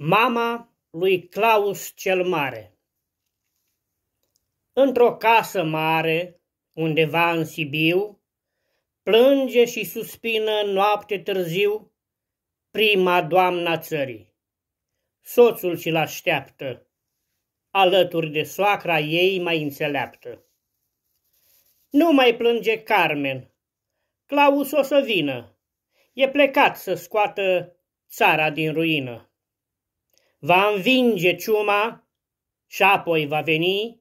Mama lui Claus cel Mare Într-o casă mare, undeva în Sibiu, Plânge și suspină noapte târziu prima doamna țării. Soțul și-l așteaptă, alături de soacra ei mai înțeleaptă. Nu mai plânge Carmen, Claus o să vină, e plecat să scoată țara din ruină va învinge ciuma și apoi va veni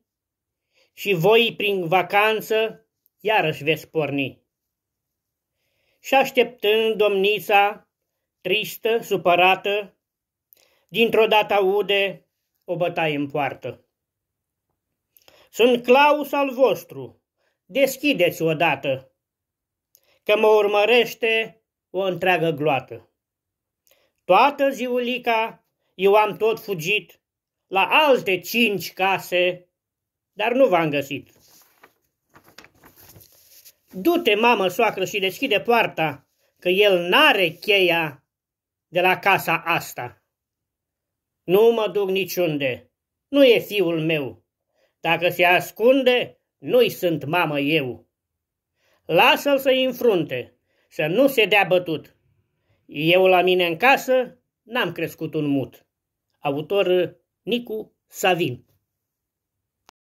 și voi prin vacanță iarăși veți porni. Și așteptând domnița, tristă, supărată, dintr-o dată aude o bătaie în poartă. Sunt Claus al vostru, deschideți odată, că mă urmărește o întreagă gloată. Toată ziulica eu am tot fugit la alte cinci case, dar nu v-am găsit. Du-te, mamă, soacră, și deschide poarta, că el n-are cheia de la casa asta. Nu mă duc niciunde, nu e fiul meu. Dacă se ascunde, nu-i sunt mamă eu. Lasă-l să-i înfrunte, să nu se dea bătut. Eu la mine în casă n-am crescut un mut. Autor Nicu Savin